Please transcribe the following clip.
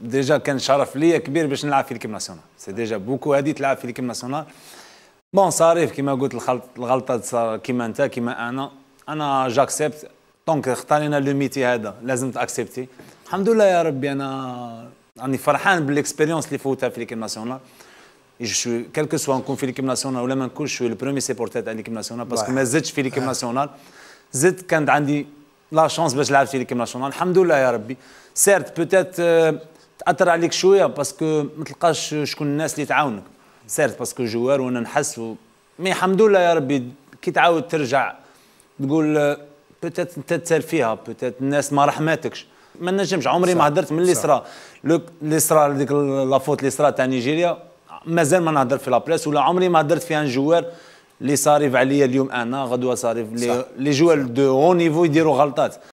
ديجا كان شرف ليا كبير باش نلعب في ليكيب ناسيونال سي ديجا بوكو هادي تلعب في ليكيب ناسيونال بون صاريف كيما قلت الخلط الغلطه كيما انت كيما انا انا جاكسبت دونك اختارينا لو ميتي هذا لازم تاكسبتي الحمد لله يا ربي انا راني فرحان بالاكسبيريونس اللي فوتها في ليكيب ناسيونال جو سوي كلكو سوا نكون في ليكيب ناسيونال ولا ما نكونش لو سي سيبورتير تاع ليكيب ناسيونال باسكو ما زدتش في ليكيب ناسيونال زدت كانت عندي لا شونس باش لعبت في ليكيب ناسيونال الحمد لله يا ربي سيرت بوتيت تاثر عليك شويه باسكو ما تلقاش شكون الناس اللي تعاونك سيرت باسكو جوار وانا نحس و... مي الحمد لله يا ربي كي تعاود ترجع تقول بوتيت انت تسال فيها بوتيت الناس ما رحماتكش ما نجمش عمري ما هدرت من اللي صرا اللي صرا ديك لافوت اللي صرا تاع نيجيريا مازال ما نهدر في لابلاس ولا عمري ما هدرت فيها جوار اللي صارف عليا اليوم انا غدوه صارف لي جوال دو هو نيفو يديروا غلطات